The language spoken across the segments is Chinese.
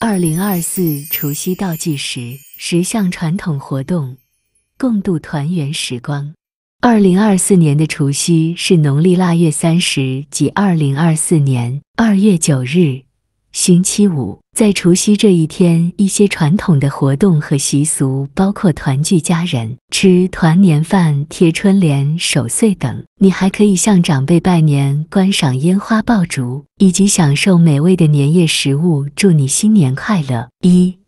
二零二四除夕倒计时，十项传统活动，共度团圆时光。二零二四年的除夕是农历腊月三十及二零二四年二月九日。星期五，在除夕这一天，一些传统的活动和习俗包括团聚家人、吃团年饭、贴春联、守岁等。你还可以向长辈拜年、观赏烟花爆竹以及享受美味的年夜食物。祝你新年快乐！一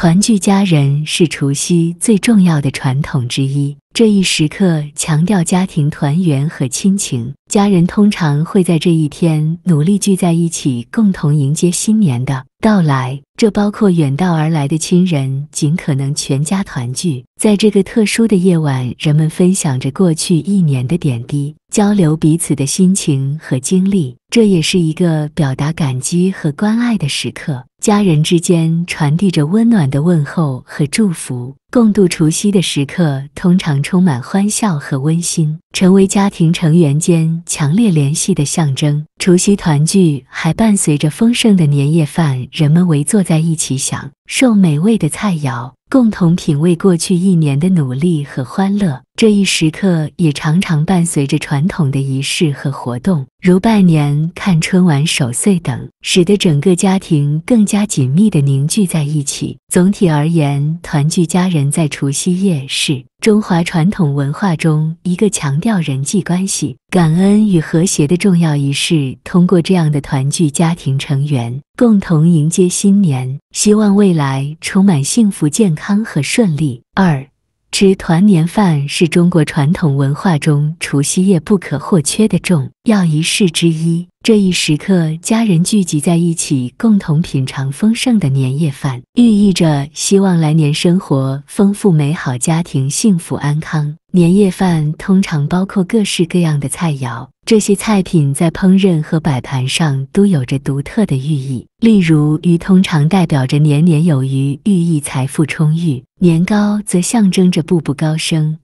团聚家人是除夕最重要的传统之一。这一时刻强调家庭团圆和亲情，家人通常会在这一天努力聚在一起，共同迎接新年的。到来，这包括远道而来的亲人，尽可能全家团聚。在这个特殊的夜晚，人们分享着过去一年的点滴，交流彼此的心情和经历。这也是一个表达感激和关爱的时刻，家人之间传递着温暖的问候和祝福。共度除夕的时刻通常充满欢笑和温馨，成为家庭成员间强烈联系的象征。除夕团聚还伴随着丰盛的年夜饭，人们围坐在一起享受美味的菜肴。共同品味过去一年的努力和欢乐，这一时刻也常常伴随着传统的仪式和活动，如拜年、看春晚、守岁等，使得整个家庭更加紧密地凝聚在一起。总体而言，团聚家人在除夕夜是。中华传统文化中一个强调人际关系、感恩与和谐的重要仪式，通过这样的团聚，家庭成员共同迎接新年，希望未来充满幸福、健康和顺利。二。吃团年饭是中国传统文化中除夕夜不可或缺的重要仪式之一。这一时刻，家人聚集在一起，共同品尝丰盛的年夜饭，寓意着希望来年生活丰富美好，家庭幸福安康。年夜饭通常包括各式各样的菜肴，这些菜品在烹饪和摆盘上都有着独特的寓意。例如，鱼通常代表着年年有余，寓意财富充裕；年糕则象征着步步高升，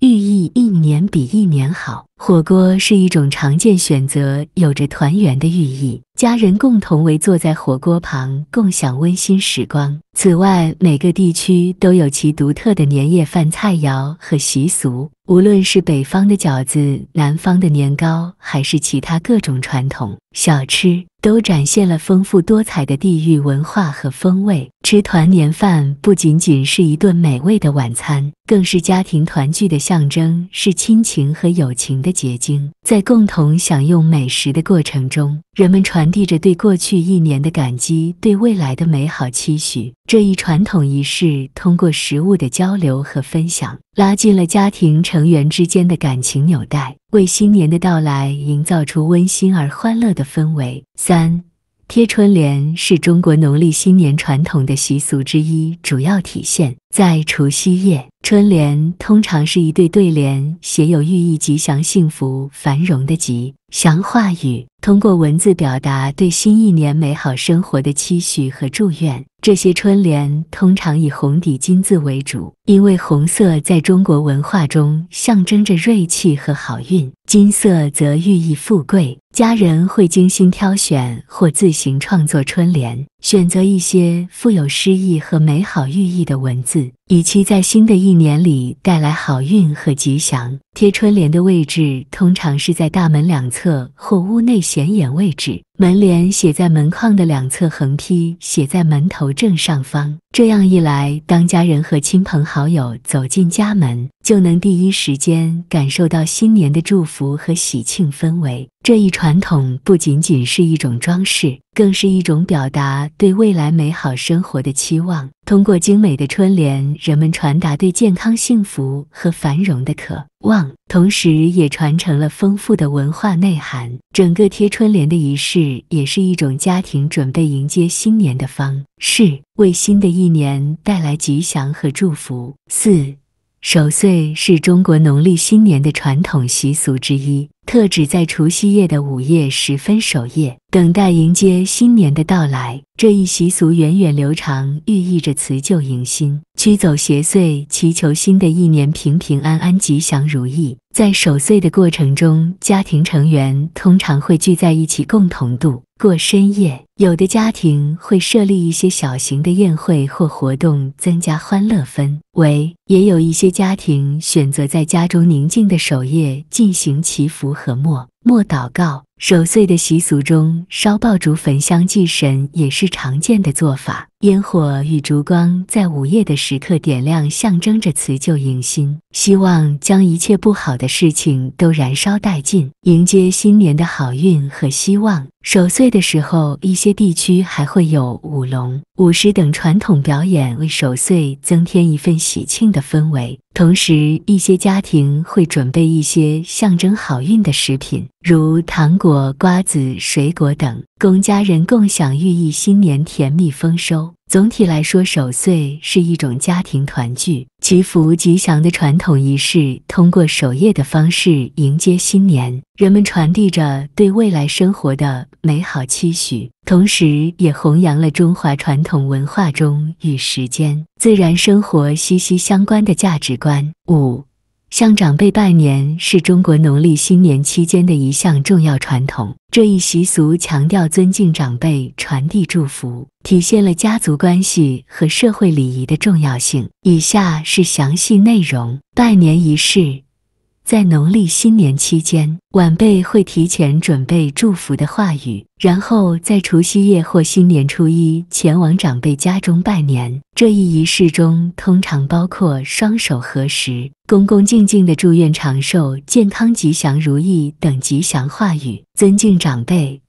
寓意一年比一年好。火锅是一种常见选择，有着团圆的寓意。家人共同围坐在火锅旁，共享温馨时光。此外，每个地区都有其独特的年夜饭菜肴和习俗。无论是北方的饺子、南方的年糕，还是其他各种传统小吃，都展现了丰富多彩的地域文化和风味。吃团年饭不仅仅是一顿美味的晚餐，更是家庭团聚的象征，是亲情和友情的结晶。在共同享用美食的过程中，人们传递着对过去一年的感激，对未来的美好期许。这一传统仪式通过食物的交流和分享，拉近了家庭成员之间的感情纽带，为新年的到来营造出温馨而欢乐的氛围。三，贴春联是中国农历新年传统的习俗之一，主要体现在除夕夜。春联通常是一对对联，写有寓意吉祥、幸福、繁荣的吉祥话语，通过文字表达对新一年美好生活的期许和祝愿。这些春联通常以红底金字为主，因为红色在中国文化中象征着锐气和好运，金色则寓意富贵。家人会精心挑选或自行创作春联，选择一些富有诗意和美好寓意的文字，以期在新的一年里带来好运和吉祥。贴春联的位置通常是在大门两侧或屋内显眼位置，门帘写在门框的两侧，横批写在门头正上方。这样一来，当家人和亲朋好友走进家门，就能第一时间感受到新年的祝福和喜庆氛围。这一传统不仅仅是一种装饰，更是一种表达对未来美好生活的期望。通过精美的春联，人们传达对健康、幸福和繁荣的渴望，同时也传承了丰富的文化内涵。整个贴春联的仪式也是一种家庭准备迎接新年的方式，为新的一年带来吉祥和祝福。四。守岁是中国农历新年的传统习俗之一，特指在除夕夜的午夜时分守夜，等待迎接新年的到来。这一习俗源远流长，寓意着辞旧迎新。驱走邪祟，祈求新的一年平平安安、吉祥如意。在守岁的过程中，家庭成员通常会聚在一起共同度过深夜。有的家庭会设立一些小型的宴会或活动，增加欢乐氛围；也有一些家庭选择在家中宁静的守夜，进行祈福和默默祷告。守岁的习俗中，烧爆竹、焚香祭神也是常见的做法。烟火与烛光在午夜的时刻点亮，象征着辞旧迎新，希望将一切不好的事情都燃烧殆尽，迎接新年的好运和希望。守岁的时候，一些地区还会有舞龙、舞狮等传统表演，为守岁增添一份喜庆的氛围。同时，一些家庭会准备一些象征好运的食品。如糖果、瓜子、水果等，供家人共享，寓意新年甜蜜丰收。总体来说，守岁是一种家庭团聚、祈福吉祥的传统仪式。通过守夜的方式迎接新年，人们传递着对未来生活的美好期许，同时也弘扬了中华传统文化中与时间、自然生活息息相关的价值观。五。向长辈拜年是中国农历新年期间的一项重要传统。这一习俗强调尊敬长辈、传递祝福，体现了家族关系和社会礼仪的重要性。以下是详细内容：拜年仪式。在农历新年期间，晚辈会提前准备祝福的话语，然后在除夕夜或新年初一前往长辈家中拜年。这一仪式中通常包括双手合十、恭恭敬敬的祝愿长寿、健康、吉祥、如意等吉祥话语，尊敬长辈。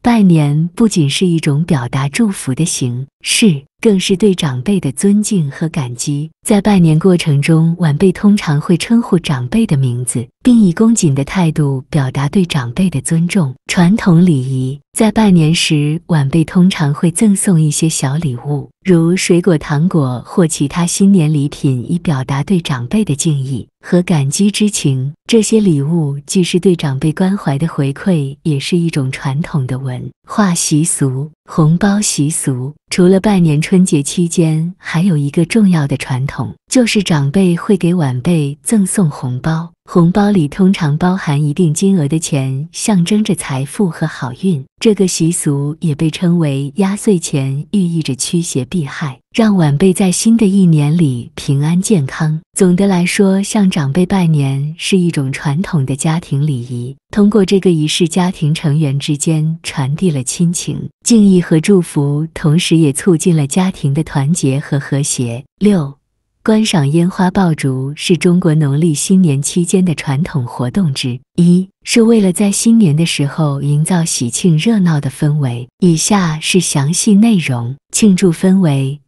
拜年不仅是一种表达祝福的行。是，更是对长辈的尊敬和感激。在拜年过程中，晚辈通常会称呼长辈的名字，并以恭敬的态度表达对长辈的尊重。传统礼仪在拜年时，晚辈通常会赠送一些小礼物，如水果、糖果或其他新年礼品，以表达对长辈的敬意和感激之情。这些礼物既是对长辈关怀的回馈，也是一种传统的文化习俗。红包习俗除了拜年春节期间，还有一个重要的传统，就是长辈会给晚辈赠送红包。红包里通常包含一定金额的钱，象征着财富和好运。这个习俗也被称为压岁钱，寓意着驱邪避害，让晚辈在新的一年里平安健康。总的来说，向长辈拜年是一种传统的家庭礼仪。通过这个仪式，家庭成员之间传递了亲情、敬意和祝福，同时也促进了家庭的团结和和谐。六。观赏烟花爆竹是中国农历新年期间的传统活动之一，是为了在新年的时候营造喜庆热闹的氛围。以下是详细内容：庆祝氛围，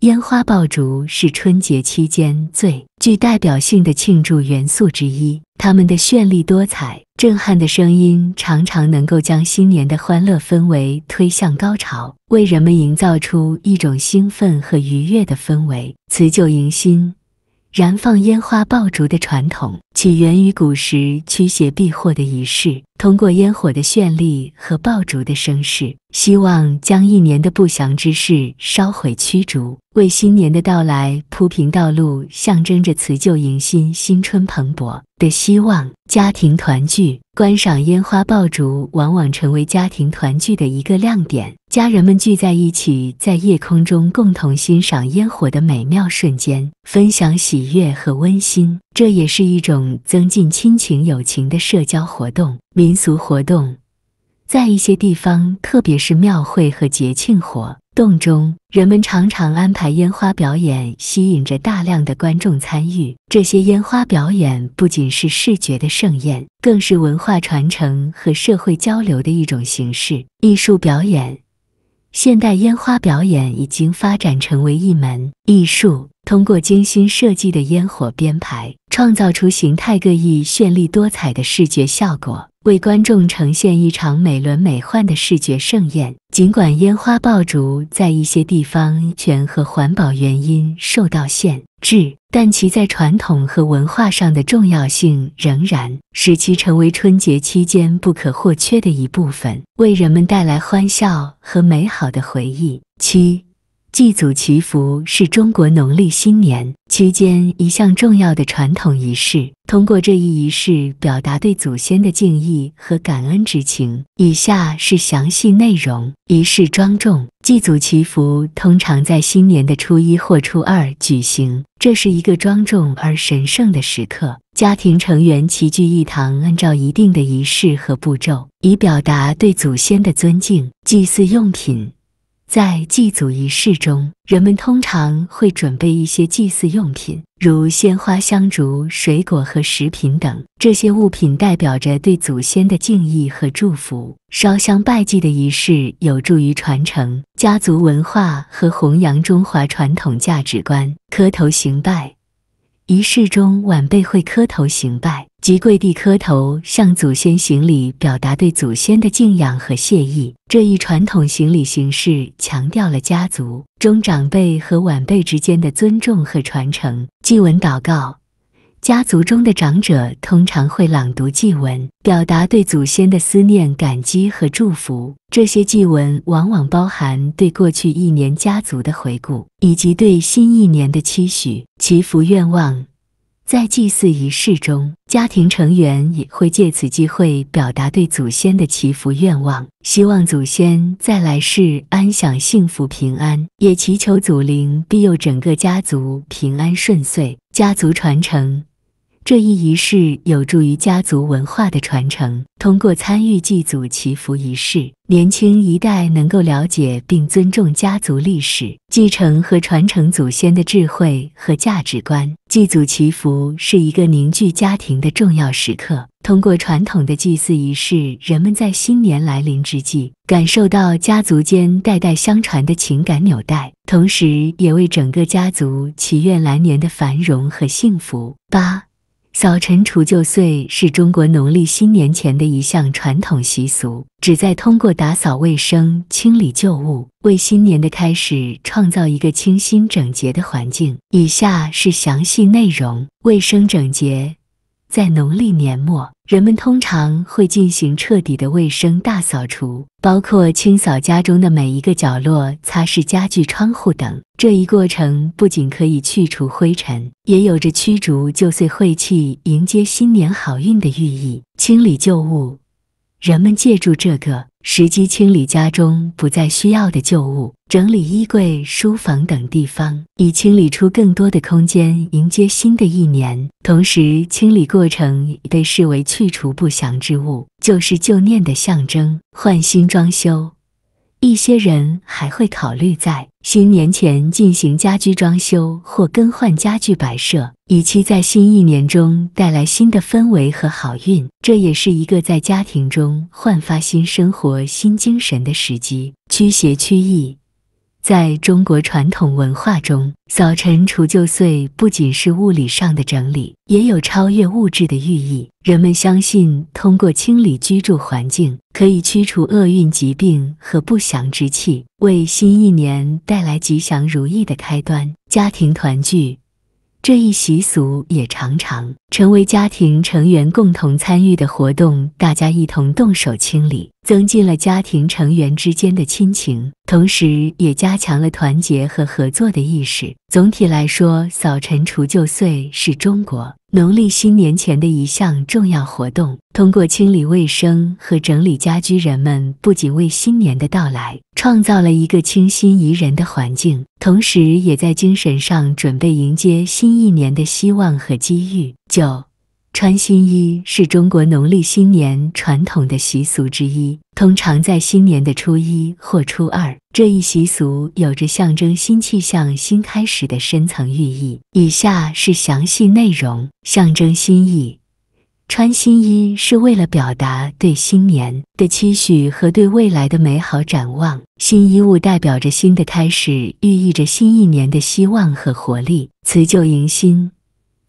烟花爆竹是春节期间最。具代表性的庆祝元素之一，它们的绚丽多彩、震撼的声音，常常能够将新年的欢乐氛围推向高潮，为人们营造出一种兴奋和愉悦的氛围。辞旧迎新。燃放烟花爆竹的传统起源于古时驱邪避祸的仪式，通过烟火的绚丽和爆竹的声势，希望将一年的不祥之事烧毁驱逐，为新年的到来铺平道路，象征着辞旧迎新、新春蓬勃的希望。家庭团聚，观赏烟花爆竹往往成为家庭团聚的一个亮点。家人们聚在一起，在夜空中共同欣赏烟火的美妙瞬间，分享喜悦和温馨。这也是一种增进亲情友情的社交活动、民俗活动。在一些地方，特别是庙会和节庆活动中，人们常常安排烟花表演，吸引着大量的观众参与。这些烟花表演不仅是视觉的盛宴，更是文化传承和社会交流的一种形式、艺术表演。现代烟花表演已经发展成为一门艺术，通过精心设计的烟火编排，创造出形态各异、绚丽多彩的视觉效果。为观众呈现一场美轮美奂的视觉盛宴。尽管烟花爆竹在一些地方全和环保原因受到限制，但其在传统和文化上的重要性仍然使其成为春节期间不可或缺的一部分，为人们带来欢笑和美好的回忆。七，祭祖祈福是中国农历新年。期间一项重要的传统仪式，通过这一仪式表达对祖先的敬意和感恩之情。以下是详细内容：仪式庄重，祭祖祈福通常在新年的初一或初二举行，这是一个庄重而神圣的时刻。家庭成员齐聚一堂，按照一定的仪式和步骤，以表达对祖先的尊敬。祭祀用品。在祭祖仪式中，人们通常会准备一些祭祀用品，如鲜花、香烛、水果和食品等。这些物品代表着对祖先的敬意和祝福。烧香拜祭的仪式有助于传承家族文化和弘扬中华传统价值观。磕头行拜。仪式中，晚辈会磕头行拜，即跪地磕头向祖先行礼，表达对祖先的敬仰和谢意。这一传统行礼形式强调了家族中长辈和晚辈之间的尊重和传承。祭文祷告。家族中的长者通常会朗读祭文，表达对祖先的思念、感激和祝福。这些祭文往往包含对过去一年家族的回顾，以及对新一年的期许、祈福愿望。在祭祀仪式中，家庭成员也会借此机会表达对祖先的祈福愿望，希望祖先在来世安享幸福平安，也祈求祖灵庇佑整个家族平安顺遂、家族传承。这一仪式有助于家族文化的传承。通过参与祭祖祈福仪式，年轻一代能够了解并尊重家族历史，继承和传承祖先的智慧和价值观。祭祖祈福是一个凝聚家庭的重要时刻。通过传统的祭祀仪式，人们在新年来临之际，感受到家族间代代相传的情感纽带，同时也为整个家族祈愿来年的繁荣和幸福。八。扫尘除旧岁是中国农历新年前的一项传统习俗，旨在通过打扫卫生、清理旧物，为新年的开始创造一个清新整洁的环境。以下是详细内容：卫生整洁。在农历年末，人们通常会进行彻底的卫生大扫除，包括清扫家中的每一个角落、擦拭家具、窗户等。这一过程不仅可以去除灰尘，也有着驱逐旧岁晦气、迎接新年好运的寓意。清理旧物。人们借助这个时机清理家中不再需要的旧物，整理衣柜、书房等地方，以清理出更多的空间，迎接新的一年。同时，清理过程也被视为去除不祥之物，旧是旧念的象征，换新装修。一些人还会考虑在新年前进行家居装修或更换家具摆设，以期在新一年中带来新的氛围和好运。这也是一个在家庭中焕发新生活、新精神的时机，驱邪驱疫。在中国传统文化中，扫尘除旧岁不仅是物理上的整理，也有超越物质的寓意。人们相信，通过清理居住环境，可以驱除厄运、疾病和不祥之气，为新一年带来吉祥如意的开端。家庭团聚这一习俗也常常成为家庭成员共同参与的活动，大家一同动手清理，增进了家庭成员之间的亲情。同时，也加强了团结和合作的意识。总体来说，扫尘除旧岁是中国农历新年前的一项重要活动。通过清理卫生和整理家居，人们不仅为新年的到来创造了一个清新宜人的环境，同时也在精神上准备迎接新一年的希望和机遇。九。穿新衣是中国农历新年传统的习俗之一，通常在新年的初一或初二。这一习俗有着象征新气象、新开始的深层寓意。以下是详细内容：象征新意，穿新衣是为了表达对新年的期许和对未来的美好展望。新衣物代表着新的开始，寓意着新一年的希望和活力。辞旧迎新。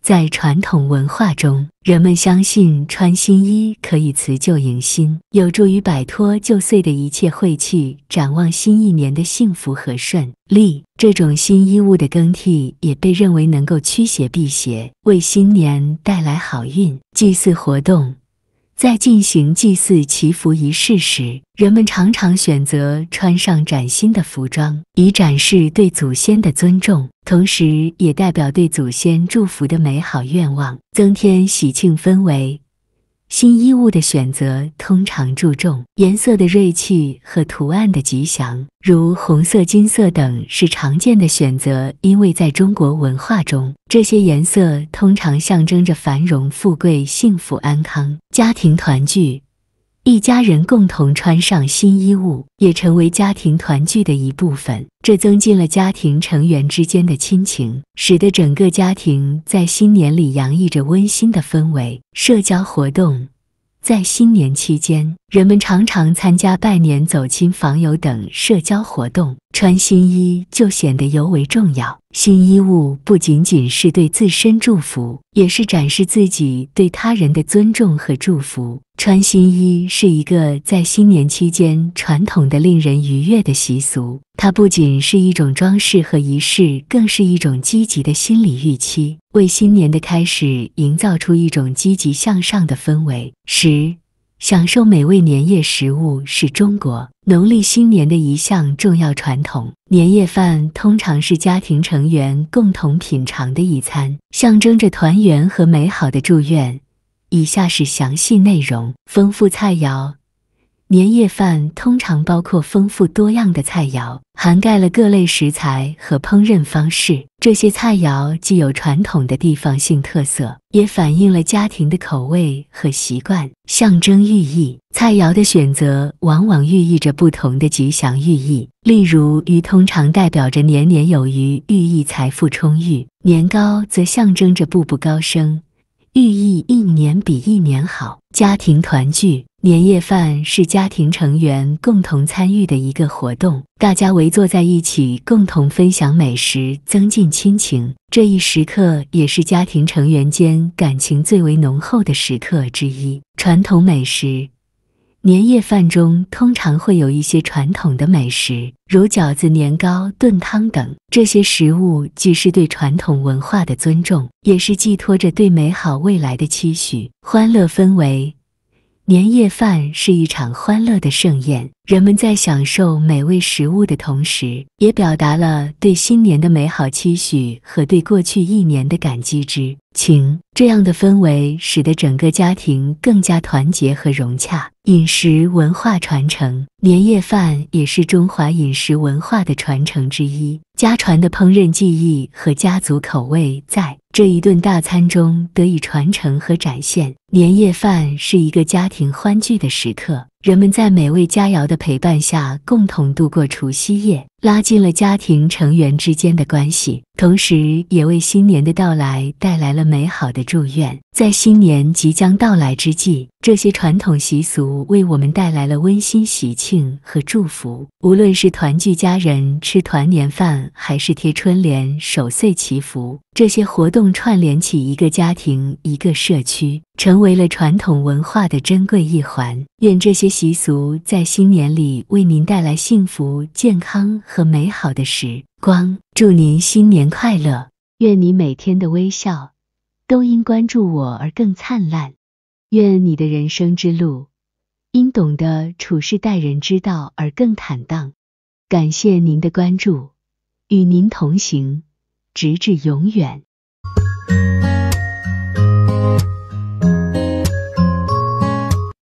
在传统文化中，人们相信穿新衣可以辞旧迎新，有助于摆脱旧岁的一切晦气，展望新一年的幸福和顺利。这种新衣物的更替也被认为能够驱邪避邪，为新年带来好运。祭祀活动。在进行祭祀祈福仪式时，人们常常选择穿上崭新的服装，以展示对祖先的尊重，同时也代表对祖先祝福的美好愿望，增添喜庆氛围。新衣物的选择通常注重颜色的锐气和图案的吉祥，如红色、金色等是常见的选择，因为在中国文化中，这些颜色通常象征着繁荣、富贵、幸福、安康、家庭团聚。一家人共同穿上新衣物，也成为家庭团聚的一部分。这增进了家庭成员之间的亲情，使得整个家庭在新年里洋溢着温馨的氛围。社交活动在新年期间，人们常常参加拜年、走亲访友等社交活动，穿新衣就显得尤为重要。新衣物不仅仅是对自身祝福，也是展示自己对他人的尊重和祝福。穿新衣是一个在新年期间传统的、令人愉悦的习俗。它不仅是一种装饰和仪式，更是一种积极的心理预期，为新年的开始营造出一种积极向上的氛围。十、享受美味年夜食物是中国农历新年的一项重要传统。年夜饭通常是家庭成员共同品尝的一餐，象征着团圆和美好的祝愿。以下是详细内容：丰富菜肴，年夜饭通常包括丰富多样的菜肴，涵盖了各类食材和烹饪方式。这些菜肴既有传统的地方性特色，也反映了家庭的口味和习惯。象征寓意菜肴的选择往往寓意着不同的吉祥寓意，例如鱼通常代表着年年有余，寓意财富充裕；年糕则象征着步步高升。寓意一年比一年好，家庭团聚。年夜饭是家庭成员共同参与的一个活动，大家围坐在一起，共同分享美食，增进亲情。这一时刻也是家庭成员间感情最为浓厚的时刻之一。传统美食。年夜饭中通常会有一些传统的美食，如饺子、年糕、炖汤等。这些食物既是对传统文化的尊重，也是寄托着对美好未来的期许。欢乐氛围。年夜饭是一场欢乐的盛宴，人们在享受美味食物的同时，也表达了对新年的美好期许和对过去一年的感激之情。这样的氛围使得整个家庭更加团结和融洽。饮食文化传承，年夜饭也是中华饮食文化的传承之一。家传的烹饪技艺和家族口味在。这一顿大餐中得以传承和展现。年夜饭是一个家庭欢聚的时刻，人们在美味佳肴的陪伴下共同度过除夕夜，拉近了家庭成员之间的关系，同时也为新年的到来带来了美好的祝愿。在新年即将到来之际，这些传统习俗为我们带来了温馨、喜庆和祝福。无论是团聚家人吃团年饭，还是贴春联、守岁祈福，这些活动。串联起一个家庭、一个社区，成为了传统文化的珍贵一环。愿这些习俗在新年里为您带来幸福、健康和美好的时光。祝您新年快乐！愿你每天的微笑都因关注我而更灿烂。愿你的人生之路因懂得处事待人之道而更坦荡。感谢您的关注，与您同行，直至永远。